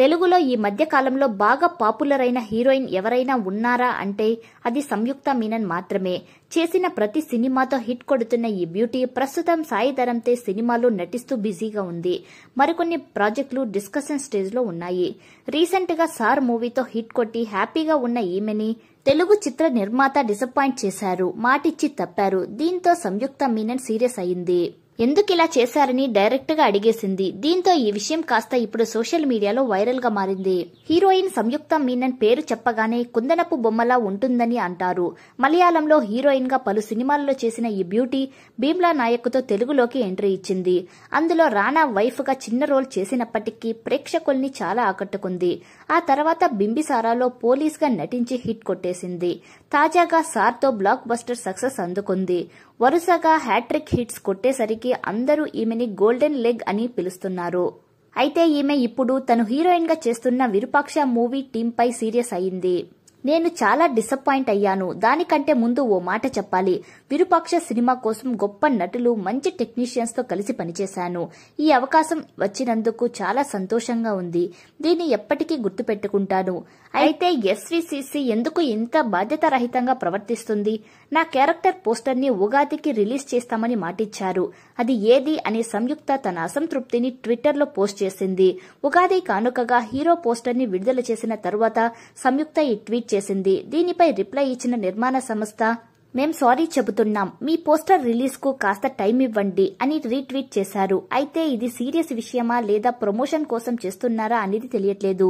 తెలుగులో ఈ మధ్యకాలంలో బాగా పాపులర్ అయిన హీరోయిన్ ఎవరైనా ఉన్నారా అంటే అది సంయుక్త మీనన్ మాత్రమే చేసిన ప్రతి సినిమాతో హిట్ కొడుతున్న ఈ బ్యూటీ ప్రస్తుతం సాయి ధరంతే సినిమాలో నటిస్తూ బిజీగా ఉంది మరికొన్ని ప్రాజెక్టులు డిస్కషన్ స్టేజ్లో ఉన్నాయి రీసెంట్గా సార్ మూవీతో హిట్ కొట్టి హ్యాపీగా ఉన్న ఈమెని తెలుగు చిత్ర నిర్మాత డిసప్పాయింట్ చేశారు మాటిచ్చి తప్పారు దీంతో సంయుక్త మీనన్ సీరియస్ అయింది ఎందుకు ఇలా చేశారని డైరెక్ట్ గా అడిగేసింది దీంతో ఈ విషయం కాస్త ఇప్పుడు సోషల్ మీడియాలో వైరల్ గా మారింది హీరోయిన్ సంయుక్త మీనన్ పేరు చెప్పగానే కుందనపు బొమ్మలా ఉంటుందని అంటారు మలయాళంలో హీరోయిన్ గా పలు సినిమాల్లో చేసిన ఈ బ్యూటీ భీమ్లా నాయక్తో తెలుగులోకి ఎంట్రీ ఇచ్చింది అందులో రానా వైఫ్ గా చిన్న రోల్ చేసినప్పటికీ ప్రేక్షకుల్ని చాలా ఆకట్టుకుంది ఆ తర్వాత బింబిసారాలో పోలీస్ గా నటించి హిట్ కొట్టేసింది తాజాగా సార్తో బ్లాక్ బస్టర్ సక్సెస్ అందుకుంది వరుసగా హ్యాట్రిక్ హిట్స్ కొట్టేసరికి అందరూ ఈమెని గోల్డెన్ లెగ్ అని పిలుస్తున్నారు అయితే ఈమె ఇప్పుడు తను హీరోయిన్ గా చేస్తున్న విరూపాక్ష మూవీ టీంపై సీరియస్ అయింది నేను చాలా డిసప్పాయింట్ అయ్యాను దానికంటే ముందు ఓ మాట చెప్పాలి విరూపాక్ష సినిమా కోసం గొప్ప నటులు మంచి టెక్నీషియన్స్ తో కలిసి పనిచేశాను ఈ అవకాశం వచ్చినందుకు చాలా సంతోషంగా ఉంది దీన్ని ఎప్పటికీ గుర్తుపెట్టుకుంటాను అయితే ఎస్వీసీసీ ఎందుకు ఇంత బాధ్యత రహితంగా ప్రవర్తిస్తుంది నా క్యారెక్టర్ పోస్టర్ ని ఉగాదికి రిలీజ్ చేస్తామని మాటిచ్చారు అది ఏది అనే సంయుక్త తన అసంతృప్తిని ట్విట్టర్ లో పోస్ట్ చేసింది ఉగాది కానుకగా హీరో పోస్టర్ ని విడుదల చేసిన తరువాత సంయుక్త ఈ ట్వీట్ చేసింది దీనిపై రిప్లై ఇచ్చిన నిర్మాణ సంస్థ మేం సారీ చెబుతున్నాం మీ పోస్టర్ రిలీజ్ కు కాస్త టైం ఇవ్వండి అని రీట్వీట్ చేశారు అయితే ఇది సీరియస్ విషయమా లేదా ప్రమోషన్ కోసం చేస్తున్నారా అనేది తెలియట్లేదు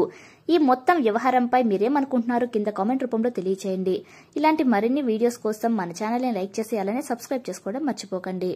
ఈ మొత్తం వ్యవహారంపై మీరేమనుకుంటున్నారు కింద కామెంట్ రూపంలో తెలియచేయండి ఇలాంటి మరిన్ని వీడియోస్ కోసం మన ఛానల్ని లైక్ చేసి అలానే సబ్స్క్రైబ్ చేసుకోవడం మర్చిపోకండి